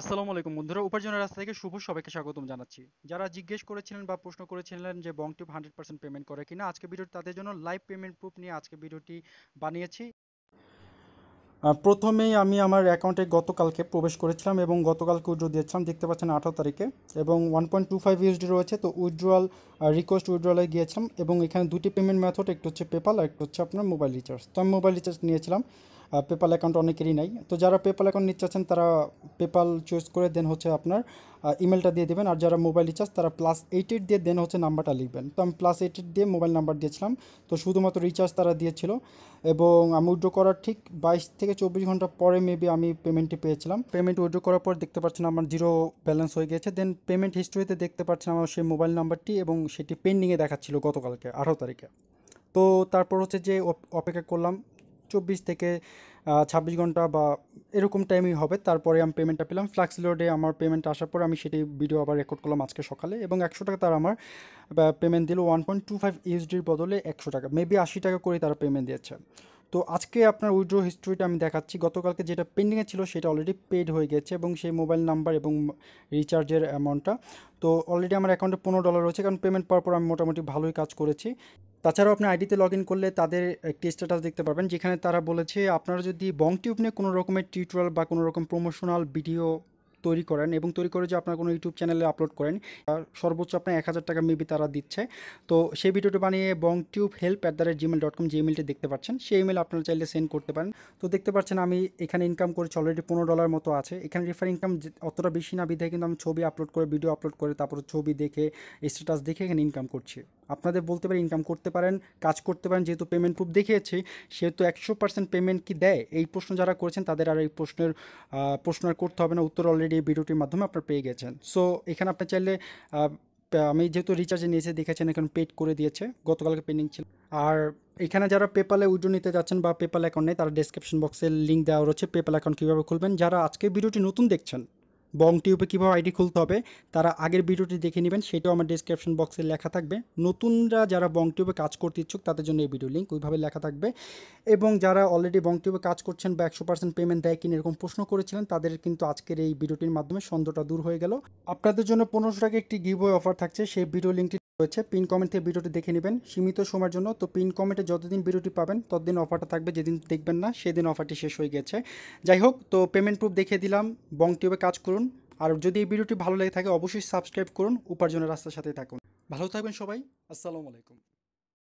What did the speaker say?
আসসালামু আলাইকুম বন্ধুরা উপার্জনের রাস্তা থেকে শুভ সবাইকে স্বাগতম জানাচ্ছি যারা জিজ্ঞেস করেছিলেন বা প্রশ্ন করেছিলেন যে বংটিপ হান্ড্রেড পার্সেন্ট পেমেন্ট করে কিনা আজকে ভিডিওটি তাদের জন্য লাইভ পেমেন্ট প্রুফ নিয়ে আজকে ভিডিওটি বানিয়েছি প্রথমেই আমি আমার অ্যাকাউন্টে গতকালকে প্রবেশ করেছিলাম এবং গতকালকে উইড্রো দিয়েছিলাম দেখতে পাচ্ছেন আঠারো তারিখে এবং one point two five USD রয়েছে তো উইড্রোয়াল রিকোয়েস্ট উইড্রোয়ালে গিয়েছিলাম এবং এখানে দুটি পেমেন্ট মেথড একটু হচ্ছে পেপাল আর একটু হচ্ছে আপনার মোবাইল রিচার্জ তো আমি মোবাইল রিচার্জ নিয়েছিলাম পেপাল অ্যাকাউন্ট অনেকেরই নাই তো যারা পেপাল অ্যাকাউন্ট নিতে চাচ্ছেন তারা পেপাল চুজ করে দেন হচ্ছে আপনার ইমেলটা দিয়ে দেবেন আর যারা মোবাইল রিচার্জ তারা প্লাস এইট এইট দিয়ে দেন হচ্ছে নাম্বারটা লিখবেন তো আমি প্লাস এইট এইট দিয়ে মোবাইল নাম্বার দিয়েছিলাম তো শুধুমাত্র রিচার্জ তারা দিয়েছিল এবং আমি উইড্রো করার ঠিক বাইশ থেকে চব্বিশ ঘন্টা পরে মেবি আমি পেমেন্টটি পেয়েছিলাম পেমেন্ট উইড্রো করার পর দেখতে পাচ্ছেন আমার জিরো ব্যালেন্স হয়ে গেছে দেন পেমেন্ট হিস্ট্রিতে দেখতে পাচ্ছেন আমার সেই মোবাইল নাম্বারটি এবং সেটি পেন্ডিংয়ে দেখাচ্ছিল গতকালকে আঠারো তারিখে তো তারপর হচ্ছে যে অপেক্ষা করলাম চব্বিশ থেকে ছাব্বিশ ঘন্টা বা এরকম টাইমই হবে তারপরে আমি পেমেন্টটা পেলাম ফ্লাক্স লোডে আমার পেমেন্ট আসার পর আমি সেটি ভিডিও আবার রেকর্ড করলাম আজকে সকালে এবং একশো টাকা তার আমার পেমেন্ট দিল ওয়ান পয়েন্ট টু ফাইভ ইউএসডির বদলে একশো টাকা মেবি আশি টাকা করে তারা পেমেন্ট দিয়েছে তো আজকে আপনার উইড্রো হিস্ট্রিটা আমি দেখাচ্ছি গতকালকে যেটা পেন্ডিংয়ে ছিল সেটা অলরেডি পেড হয়ে গেছে এবং সেই মোবাইল নাম্বার এবং রিচার্জের অ্যামাউন্টটা তো অলরেডি আমার অ্যাকাউন্টে পনেরো ডলার রয়েছে কারণ পেমেন্ট পাওয়ার পর আমি মোটামুটি ভালোই কাজ করেছি তাছাড়াও আপনি আইডিতে লগ ইন করলে তাদের একটি স্ট্যাটাস দেখতে পারবেন যেখানে তারা বলেছে আপনারা যদি বংটিউব নিয়ে কোনো রকমের টিউটোরিয়াল বা কোনো রকম প্রমোশনাল ভিডিও তৈরি করেন এবং তৈরি করে যে আপনার কোনো ইউটিউব চ্যানেলে আপলোড করেন সর্বোচ্চ আপনার এক হাজার টাকা মেবি তারা দিচ্ছে তো সেই ভিডিওটি বানিয়ে Bong Tube help at the rate Gmail dot com যে ইমেলটি দেখতে পাচ্ছেন সেই ইমেল আপনারা চাইলে সেন্ড করতে পারেন তো দেখতে পাচ্ছেন আমি এখানে ইনকাম করেছি অলরেডি পনেরো ডলার মতো আছে এখানে রিফার ইনকাম অতটা বেশি না বিধায় কিন্তু আমি ছবি আপলোড করে ভিডিও আপলোড করে তারপর ছবি দেখে স্ট্যাটাস দেখে এখানে ইনকাম করছি আপনাদের বলতে পারি ইনকাম করতে পারেন কাজ করতে পারেন যেহেতু পেমেন্ট প্রুফ দেখিয়েছি সেহেতু একশো পার্সেন্ট পেমেন্ট কি দেয় এই প্রশ্ন যারা করেছেন তাদের আর এই প্রশ্নের প্রশ্ন আর করতে হবে না উত্তর অলরেডি এই ভিডিওটির মাধ্যমে আপনারা পেয়ে গেছেন সো এখানে আপনি চাইলে আমি যেহেতু রিচার্জে নিয়েছে দেখেছেন এখন পেড করে দিয়েছে গতকালকে পেন্ডিং ছিল আর এখানে যারা পেপালে উইডো নিতে যাচ্ছেন বা পেপাল অ্যাকাউন্ট নেই তারা ডেসক্রিপশন বক্সে লিঙ্ক দেওয়া রয়েছে পেপাল অ্যাকাউন্ট কীভাবে খুলবেন যারা আজকে ভিডিওটি নতুন দেখছেন বং টিউবে কীভাবে আইডি খুলতে হবে তারা আগের ভিডিওটি দেখে নেবেন সেটাও আমার ডিসক্রিপশন বক্সে লেখা থাকবে নতুনরা যারা বং টিউবে কাজ করতে ইচ্ছুক তাদের জন্য এই ভিডিও লিঙ্ক ওইভাবে লেখা থাকবে এবং যারা অলরেডি বং টিউবে কাজ করছেন বা একশো পার্সেন্ট পেমেন্ট দেয় কিনা এরকম প্রশ্ন করেছিলেন তাদের কিন্তু আজকের এই ভিডিওটির মাধ্যমে সন্দেহটা দূর হয়ে গেল আপনাদের জন্য পনেরোশো টাকা একটি গিভ অফার থাকছে সেই ভিডিও লিঙ্কটি হয়েছে পিন কমেন্ট থেকে ভিডিওটি দেখে নেবেন সীমিত সময়ের জন্য তো পিন কমেন্টে যতদিন ভিডিওটি পাবেন ততদিন অফারটা থাকবে যেদিন দেখবেন না সেদিন অফারটি শেষ হয়ে গেছে যাই হোক তো পেমেন্ট প্রুফ দেখিয়ে দিলাম বং টিউবে কাজ করুন আর যদি এই ভিডিওটি ভালো লেগে থাকে অবশ্যই সাবস্ক্রাইব করুন উপার্জনের রাস্তার সাথে থাকুন ভালো থাকবেন সবাই আসসালামু আলাইকুম